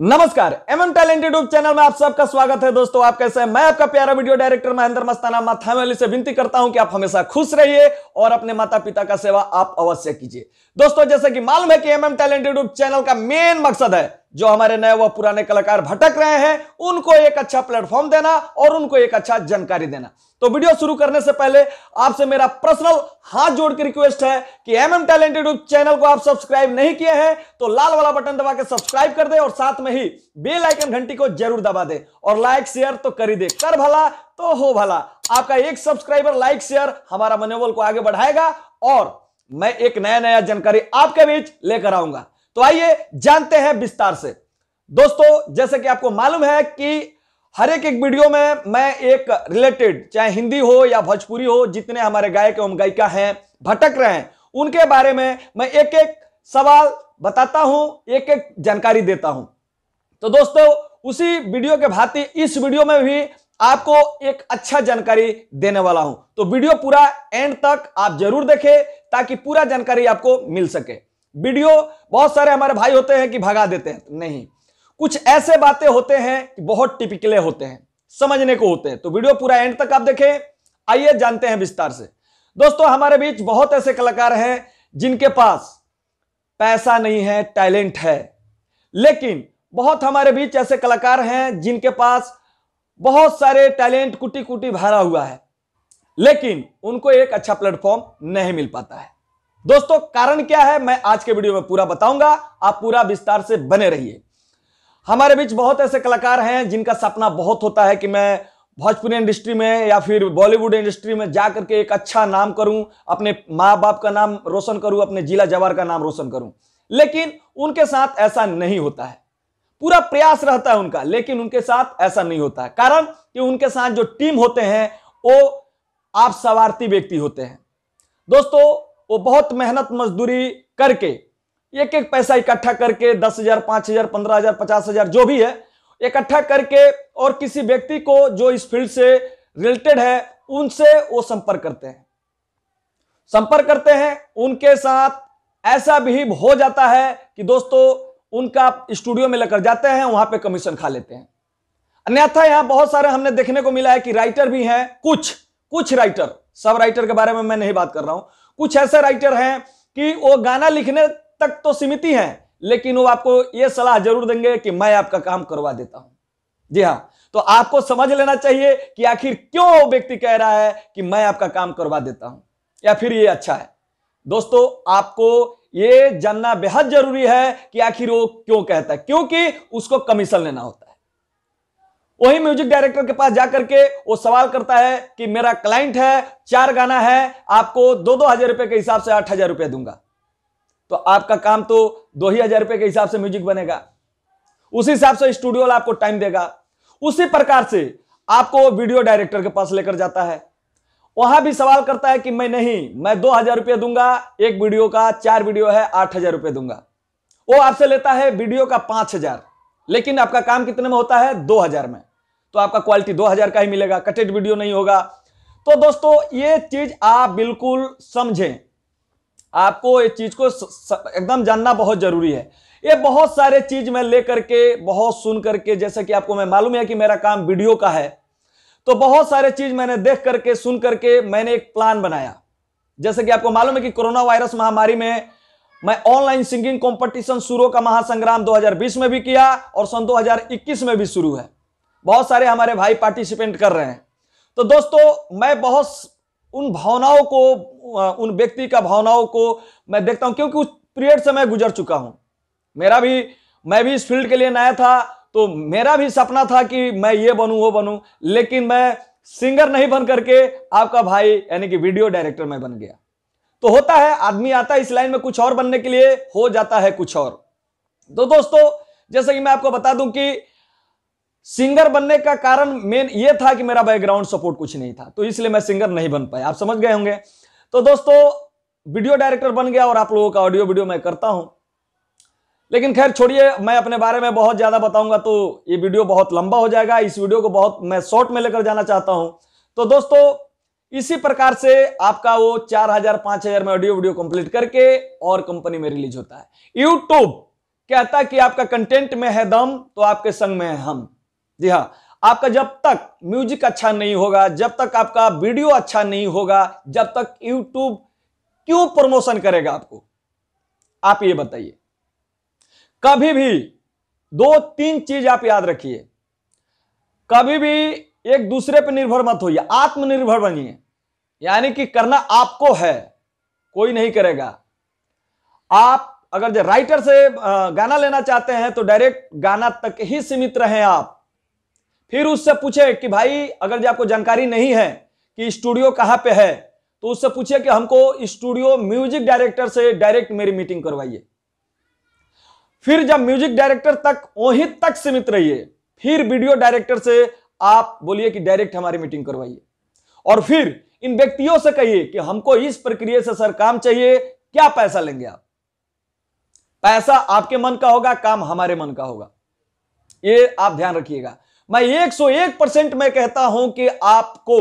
नमस्कार MM talent YouTube channel में आप सबका स्वागत है दोस्तों आप कैसे हैं मैं आपका प्यारा वीडियो डायरेक्टर महेंद्र मस्ताना माथामेली से विनती करता हूं कि आप हमेशा खुश रहिए और अपने माता पिता का सेवा आप अवश्य कीजिए दोस्तों जैसे कि मालूम है कि एमएम टैलेंट यूट्यूब चैनल का मेन मकसद है जो हमारे नए व पुराने कलाकार भटक रहे हैं उनको एक अच्छा प्लेटफॉर्म देना और उनको एक अच्छा जानकारी देना तो वीडियो शुरू करने से पहले आपसे मेरा पर्सनल हाथ जोड़ के रिक्वेस्ट है कि एम एम टैलेंटेड चैनल को आप सब्सक्राइब नहीं किए हैं तो लाल वाला बटन दबा के सब्सक्राइब कर दे और साथ में ही बेल आइकन घंटी को जरूर दबा दे और लाइक शेयर तो कर ही दे कर भला तो हो भला आपका एक सब्सक्राइबर लाइक शेयर हमारा मनोबल को आगे बढ़ाएगा और मैं एक नया नया जानकारी आपके बीच लेकर आऊंगा तो आइए जानते हैं विस्तार से दोस्तों जैसे कि आपको मालूम है कि हर एक एक वीडियो में मैं एक रिलेटेड चाहे हिंदी हो या भोजपुरी हो जितने हमारे गायक एवं गायिका हैं भटक रहे हैं उनके बारे में मैं एक एक सवाल बताता हूं एक एक जानकारी देता हूं तो दोस्तों उसी वीडियो के भांति इस वीडियो में भी आपको एक अच्छा जानकारी देने वाला हूं तो वीडियो पूरा एंड तक आप जरूर देखें ताकि पूरा जानकारी आपको मिल सके वीडियो बहुत सारे हमारे भाई होते हैं कि भगा देते हैं नहीं कुछ ऐसे बातें होते हैं कि बहुत टिपिकले होते हैं समझने को होते हैं तो वीडियो पूरा एंड तक आप देखें आइए जानते हैं विस्तार से दोस्तों हमारे बीच बहुत ऐसे कलाकार हैं जिनके पास पैसा नहीं है टैलेंट है लेकिन बहुत हमारे बीच ऐसे कलाकार हैं जिनके पास बहुत सारे टैलेंट कुटी कुटी भरा हुआ है लेकिन उनको एक अच्छा प्लेटफॉर्म नहीं मिल पाता है दोस्तों कारण क्या है मैं आज के वीडियो में पूरा बताऊंगा आप पूरा विस्तार से बने रहिए हमारे बीच बहुत ऐसे कलाकार हैं जिनका सपना बहुत होता है कि मैं भोजपुरी इंडस्ट्री में या फिर बॉलीवुड इंडस्ट्री में जाकर के एक अच्छा नाम करूं अपने माँ बाप का नाम रोशन करूं अपने जिला जवार का नाम रोशन करूं लेकिन उनके साथ ऐसा नहीं होता है पूरा प्रयास रहता है उनका लेकिन उनके साथ ऐसा नहीं होता है कारण कि उनके साथ जो टीम होते हैं वो आप सवार्थी व्यक्ति होते हैं दोस्तों वो बहुत मेहनत मजदूरी करके एक एक पैसा इकट्ठा करके दस हजार पांच हजार पंद्रह हजार पचास हजार जो भी है इकट्ठा करके और किसी व्यक्ति को जो इस फील्ड से रिलेटेड है उनसे वो संपर्क करते हैं संपर्क करते हैं उनके साथ ऐसा बिहेव हो जाता है कि दोस्तों उनका स्टूडियो में लेकर जाते हैं वहां पे कमीशन खा लेते हैं अन्यथा यहां बहुत सारे हमने देखने को मिला है कि राइटर भी हैं कुछ कुछ राइटर सब राइटर के बारे में मैं नहीं बात कर रहा हूं कुछ ऐसे राइटर हैं कि वो गाना लिखने तक तो सीमित ही हैं लेकिन वो आपको ये सलाह जरूर देंगे कि मैं आपका काम करवा देता हूं जी हाँ तो आपको समझ लेना चाहिए कि आखिर क्यों वो व्यक्ति कह रहा है कि मैं आपका काम करवा देता हूं या फिर ये अच्छा है दोस्तों आपको ये जानना बेहद जरूरी है कि आखिर वो क्यों कहता है क्योंकि उसको कमीशन लेना होता है वही म्यूजिक डायरेक्टर के पास जाकर के वो सवाल करता है कि मेरा क्लाइंट है चार गाना है आपको दो दो हजार रुपए के हिसाब से आठ हजार रुपया दूंगा तो आपका काम तो दो ही हजार रुपए के हिसाब से म्यूजिक बनेगा उसी हिसाब से स्टूडियो वाला आपको टाइम देगा उसी प्रकार से आपको वीडियो डायरेक्टर के पास लेकर जाता है वहां भी सवाल करता है कि मैं नहीं मैं दो हजार रुपया दूंगा एक वीडियो का चार वीडियो है आठ हजार रुपये दूंगा वो आपसे लेता है वीडियो का पांच हजार लेकिन आपका काम कितने में होता है दो हजार में तो आपका क्वालिटी 2000 का ही मिलेगा कटेड वीडियो नहीं होगा तो दोस्तों ये चीज आप बिल्कुल समझें आपको ये चीज को एकदम जानना बहुत जरूरी है ये बहुत सारे चीज मैं लेकर के बहुत सुन करके जैसे कि आपको मैं मालूम है कि मेरा काम वीडियो का है तो बहुत सारे चीज मैंने देख करके सुन करके मैंने एक प्लान बनाया जैसे कि आपको मालूम है कि कोरोना वायरस महामारी में मैं ऑनलाइन सिंगिंग कंपटीशन शुरू का महासंग्राम 2020 में भी किया और सन 2021 में भी शुरू है बहुत सारे हमारे भाई पार्टिसिपेंट कर रहे हैं तो दोस्तों मैं बहुत उन भावनाओं को उन व्यक्ति का भावनाओं को मैं देखता हूं क्योंकि उस पीरियड से मैं गुजर चुका हूं मेरा भी मैं भी इस फील्ड के लिए नया था तो मेरा भी सपना था कि मैं ये बनूं वो बनूं लेकिन मैं सिंगर नहीं बन करके आपका भाई यानी कि वीडियो डायरेक्टर में बन गया तो होता है आदमी आता है इस लाइन में कुछ और बनने के लिए हो जाता है कुछ और तो दोस्तों जैसे कि मैं आपको बता दूं कि सिंगर बनने का कारण मेन ये था कि मेरा बैकग्राउंड सपोर्ट कुछ नहीं था तो इसलिए मैं सिंगर नहीं बन पाया आप समझ गए होंगे तो दोस्तों वीडियो डायरेक्टर बन गया और आप लोगों का ऑडियो वीडियो मैं करता हूं लेकिन खैर छोड़िए मैं अपने बारे में बहुत ज़्यादा बताऊंगा तो ये वीडियो बहुत लंबा हो जाएगा इस वीडियो को बहुत मैं शॉर्ट में लेकर जाना चाहता हूं तो दोस्तों इसी प्रकार से आपका वो चार हजार पांच हजार में ऑडियो वीडियो कंप्लीट करके और कंपनी में रिलीज होता है यूट्यूब कहता कि आपका कंटेंट में है दम तो आपके संग में है हम जी हाँ आपका जब तक म्यूजिक अच्छा नहीं होगा जब तक आपका वीडियो अच्छा नहीं होगा जब तक यूट्यूब क्यों प्रमोशन करेगा आपको आप ये बताइए कभी भी दो तीन चीज आप याद रखिए कभी भी एक दूसरे पर निर्भर मत होइए आत्मनिर्भर बनिए यानी कि करना आपको है कोई नहीं करेगा आप अगर राइटर से गाना लेना चाहते हैं तो डायरेक्ट गाना तक ही सीमित रहें आप फिर उससे पूछे कि भाई अगर जो आपको जानकारी नहीं है कि स्टूडियो कहाँ पे है तो उससे पूछे कि हमको स्टूडियो म्यूजिक डायरेक्टर से डायरेक्ट मेरी मीटिंग करवाइए फिर जब म्यूजिक डायरेक्टर तक वहीं तक सीमित रहिए फिर वीडियो डायरेक्टर से आप बोलिए कि डायरेक्ट हमारी मीटिंग करवाइए और फिर इन व्यक्तियों से कहिए कि हमको इस प्रक्रिया से सर काम चाहिए क्या पैसा लेंगे आप पैसा आपके मन का होगा काम हमारे मन का होगा ये आप ध्यान रखिएगा मैं 101 परसेंट मैं कहता हूं कि आपको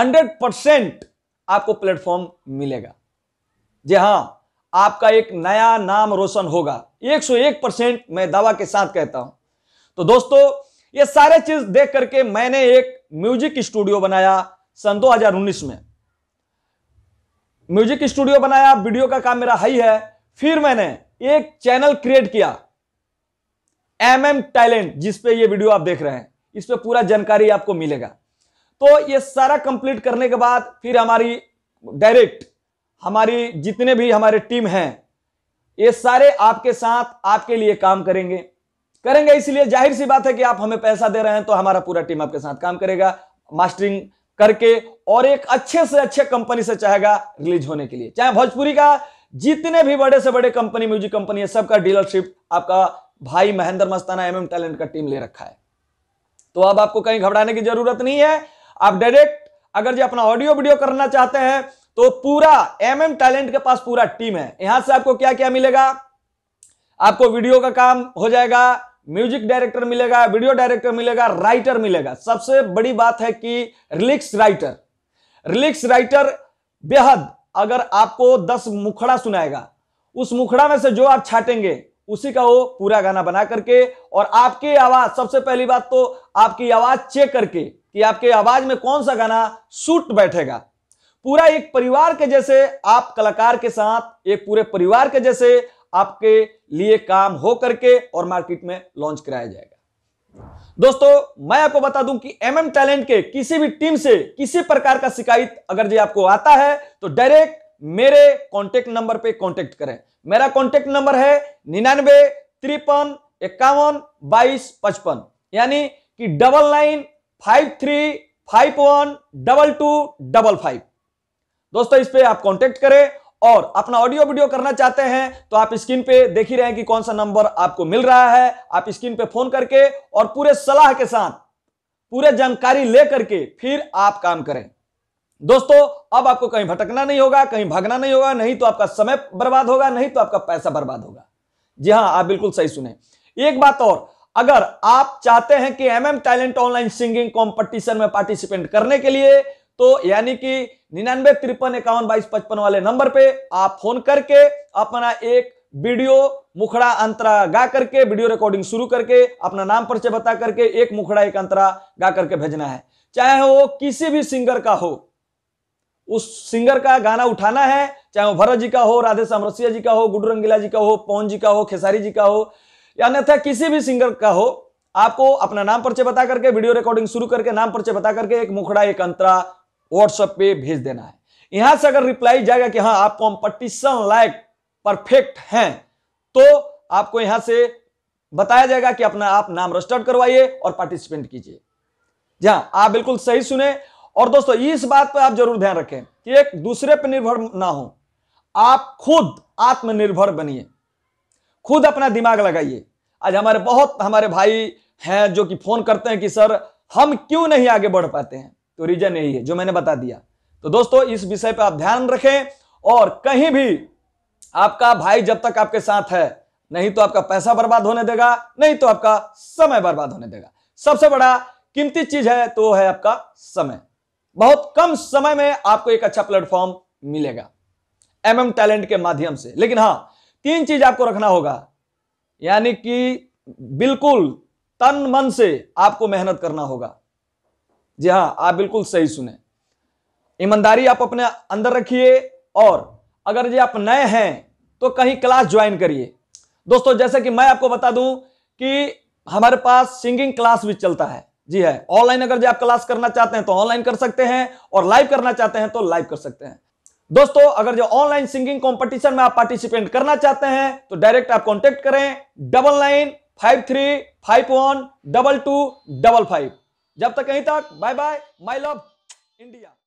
100 परसेंट आपको प्लेटफॉर्म मिलेगा जी हां आपका एक नया नाम रोशन होगा 101 परसेंट मैं दावा के साथ कहता हूं तो दोस्तों ये सारे चीज देख करके मैंने एक म्यूजिक स्टूडियो बनाया सन 2019 में म्यूजिक स्टूडियो बनाया वीडियो का काम मेरा हाई है फिर मैंने एक चैनल क्रिएट किया एम एम टैलेंट जिसपे ये वीडियो आप देख रहे हैं इस पर पूरा जानकारी आपको मिलेगा तो ये सारा कंप्लीट करने के बाद फिर हमारी डायरेक्ट हमारी जितने भी हमारे टीम हैं ये सारे आपके साथ आपके लिए काम करेंगे करेंगे इसलिए जाहिर सी बात है कि आप हमें पैसा दे रहे हैं तो हमारा पूरा टीम आपके साथ काम करेगा मास्टरिंग करके और एक अच्छे से अच्छे कंपनी से चाहेगा रिलीज होने के लिए चाहे भोजपुरी का जितने भी बड़े से बड़े कंपनी म्यूजिक कंपनी है सबका डीलरशिप आपका भाई महेंद्र मस्ताना एमएम टैलेंट का टीम ले रखा है तो अब आपको कहीं घबराने की जरूरत नहीं है आप डायरेक्ट अगर जो अपना ऑडियो वीडियो करना चाहते हैं तो पूरा एमएम टैलेंट के पास पूरा टीम है यहां से आपको क्या क्या मिलेगा आपको वीडियो का काम हो जाएगा म्यूजिक डायरेक्टर मिलेगा वीडियो डायरेक्टर मिलेगा राइटर मिलेगा सबसे बड़ी बात है कि रिलिक्स राइटर रिलिक्स राइटर बेहद अगर आपको दस मुखड़ा सुनाएगा उस मुखड़ा में से जो आप छाटेंगे उसी का वो पूरा गाना बना करके और आपकी आवाज सबसे पहली बात तो आपकी आवाज चेक करके कि आपके आवाज में कौन सा गाना सूट बैठेगा पूरा एक परिवार के जैसे आप कलाकार के साथ एक पूरे परिवार के जैसे आपके लिए काम हो करके और मार्केट में लॉन्च कराया जाएगा दोस्तों मैं आपको बता दूं कि एम एम टैलेंट के किसी भी टीम से किसी प्रकार का शिकायत अगर जी आपको आता है तो डायरेक्ट मेरे कॉन्टेक्ट नंबर पर कॉन्टेक्ट करें मेरा कॉन्टेक्ट नंबर है निन्यानवे तिरपन इक्यावन बाईस पचपन यानी कि double nine five three five one double two double five दोस्तों इस पे आप कांटेक्ट करें और अपना ऑडियो वीडियो करना चाहते हैं तो आप स्क्रीन पे देख ही रहे हैं कि कौन सा नंबर आपको मिल रहा है आप स्क्रीन पे फोन करके और पूरे सलाह के साथ पूरे जानकारी लेकर के फिर आप काम करें दोस्तों अब आपको कहीं भटकना नहीं होगा कहीं भागना नहीं होगा नहीं तो आपका समय बर्बाद होगा नहीं तो आपका पैसा बर्बाद होगा जी हाँ आप बिल्कुल सही सुने एक बात और अगर आप चाहते हैं कि MM talent online singing competition में पार्टिसिपेट करने के लिए तो यानी कि निन्यानवे तिरपन इक्यावन बाईस पचपन वाले नंबर पे आप फोन करके अपना एक वीडियो मुखड़ा अंतरा गा करके वीडियो रिकॉर्डिंग शुरू करके अपना नाम परिचय बता करके एक मुखड़ा एक अंतरा गा करके भेजना है चाहे वो किसी भी सिंगर का हो उस सिंगर का गाना उठाना है चाहे वो भरत जी का हो राधे सामरसिया जी का हो गुड रंगीला जी का हो पवन जी का हो खेसारी जी का हो या अन्यथा किसी भी सिंगर का हो आपको अपना नाम परिचय बता करके वीडियो रिकॉर्डिंग शुरू करके नाम परिचय बता करके एक मुखड़ा एक अंतरा व्हाट्सएप पे भेज देना है यहां से अगर रिप्लाई जाएगा कि हाँ आप कॉम्पटिशन लाइक परफेक्ट हैं तो आपको यहां से बताया जाएगा कि अपना आप नाम रजिस्टर्ड करवाइए और पार्टिसिपेंट कीजिए जहां आप बिल्कुल सही सुने और दोस्तों इस बात पर आप जरूर ध्यान रखें कि एक दूसरे पर निर्भर ना हो आप खुद आत्मनिर्भर बनिए खुद अपना दिमाग लगाइए आज हमारे बहुत हमारे भाई हैं जो कि फोन करते हैं कि सर हम क्यों नहीं आगे बढ़ पाते हैं तो रीजन यही है जो मैंने बता दिया तो दोस्तों इस विषय पर आप ध्यान रखें और कहीं भी आपका भाई जब तक आपके साथ है नहीं तो आपका पैसा बर्बाद होने देगा नहीं तो आपका समय बर्बाद होने देगा सबसे बड़ा कीमती चीज है तो है आपका समय बहुत कम समय में आपको एक अच्छा प्लेटफॉर्म मिलेगा एम एम टैलेंट के माध्यम से लेकिन हां तीन चीज आपको रखना होगा यानी कि बिल्कुल तन मन से आपको मेहनत करना होगा जी हां आप बिल्कुल सही सुने ईमानदारी आप अपने अंदर रखिए और अगर जी आप नए हैं तो कहीं क्लास ज्वाइन करिए दोस्तों जैसे कि मैं आपको बता दूं कि हमारे पास सिंगिंग क्लास भी चलता है जी है ऑनलाइन अगर जो आप क्लास करना चाहते हैं तो ऑनलाइन कर सकते हैं और लाइव करना चाहते हैं तो लाइव कर सकते हैं दोस्तों अगर जो ऑनलाइन सिंगिंग कंपटीशन में आप पार्टिसिपेट करना चाहते हैं तो डायरेक्ट आप कांटेक्ट करें double nine five three five one double two double five जब तक कहीं तक bye bye my love India